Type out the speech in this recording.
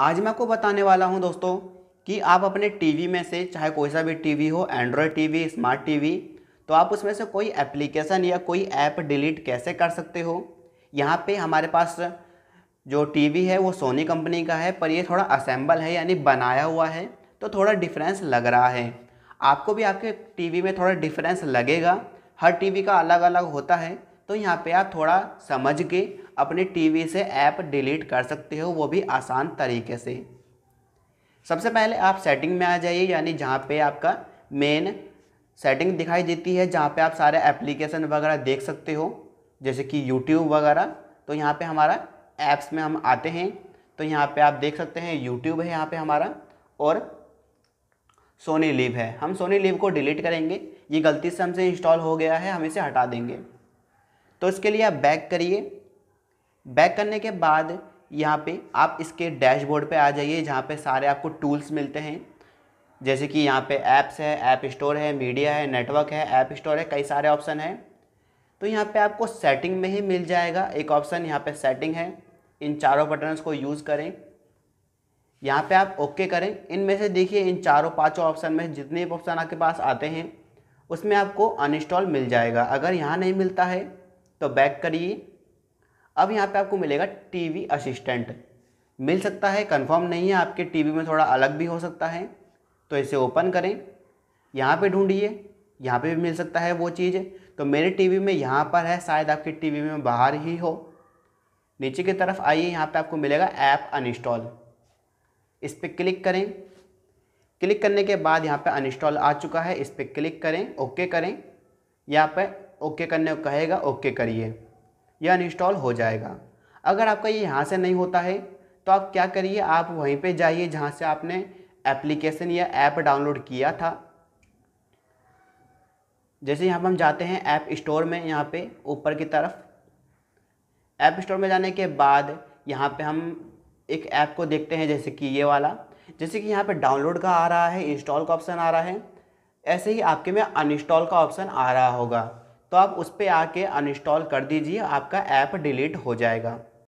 आज मैं आपको बताने वाला हूं दोस्तों कि आप अपने टीवी में से चाहे कोई सा भी टीवी हो एंड्रॉयड टीवी स्मार्ट टीवी तो आप उसमें से कोई एप्लीकेशन या कोई ऐप डिलीट कैसे कर सकते हो यहाँ पे हमारे पास जो टीवी है वो सोनी कंपनी का है पर ये थोड़ा असेंबल है यानी बनाया हुआ है तो थोड़ा डिफरेंस लग रहा है आपको भी आपके टीवी में थोड़ा डिफरेंस लगेगा हर टीवी का अलग अलग होता है तो यहाँ पे आप थोड़ा समझ के अपने टीवी से ऐप डिलीट कर सकते हो वो भी आसान तरीके से सबसे पहले आप सेटिंग में आ जाइए यानी जहाँ पे आपका मेन सेटिंग दिखाई देती है जहाँ पे आप सारे एप्लीकेशन वगैरह देख सकते हो जैसे कि यूट्यूब वगैरह तो यहाँ पे हमारा ऐप्स में हम आते हैं तो यहाँ पे आप देख सकते हैं यूट्यूब है यहाँ पे हमारा और सोनी लिव है हम सोनी लिव को डिलीट करेंगे ये गलती से हमसे इंस्टॉल हो गया है हम इसे हटा देंगे तो इसके लिए आप बैक करिए बैक करने के बाद यहाँ पे आप इसके डैशबोर्ड पे आ जाइए जहाँ पे सारे आपको टूल्स मिलते हैं जैसे कि यहाँ पे ऐप्स है ऐप स्टोर है मीडिया है नेटवर्क है ऐप स्टोर है कई सारे ऑप्शन हैं तो यहाँ पे आपको सेटिंग में ही मिल जाएगा एक ऑप्शन यहाँ पे सेटिंग है इन चारों बटन्स को यूज़ करें यहाँ पे आप ओके करें इनमें से देखिए इन चारों पाँचों ऑप्शन में जितने भी ऑप्शन आपके पास आते हैं उसमें आपको अनइंस्टॉल मिल जाएगा अगर यहाँ नहीं मिलता है तो बैक करिए अब यहाँ पे आपको मिलेगा टीवी असिस्टेंट मिल सकता है कंफर्म नहीं है आपके टीवी में थोड़ा अलग भी हो सकता है तो इसे ओपन करें यहाँ पे ढूंढिए यहाँ पे भी मिल सकता है वो चीज़ तो मेरे टीवी में यहाँ पर है शायद आपके टीवी में बाहर ही हो नीचे की तरफ आइए यहाँ पे आपको मिलेगा ऐप अनइंस्टॉल इस पर क्लिक करें क्लिक करने के बाद यहाँ पर अनइंस्टॉल आ चुका है इस पर क्लिक करें ओके करें यहाँ पर ओके करने को कहेगा ओके करिए यह अनइंस्टॉल हो जाएगा अगर आपका ये यहाँ से नहीं होता है तो आप क्या करिए आप वहीं पे जाइए जहाँ से आपने एप्लीकेशन या ऐप डाउनलोड किया था जैसे यहाँ पर हम जाते हैं ऐप स्टोर में यहाँ पे ऊपर की तरफ ऐप स्टोर में जाने के बाद यहाँ पे हम एक ऐप को देखते हैं जैसे कि ये वाला जैसे कि यहाँ पे डाउनलोड का आ रहा है इंस्टॉल का ऑप्शन आ रहा है ऐसे ही आपके में अनइंस्टॉल का ऑप्शन आ रहा होगा तो आप उस पर आके अनइंस्टॉल कर दीजिए आपका ऐप डिलीट हो जाएगा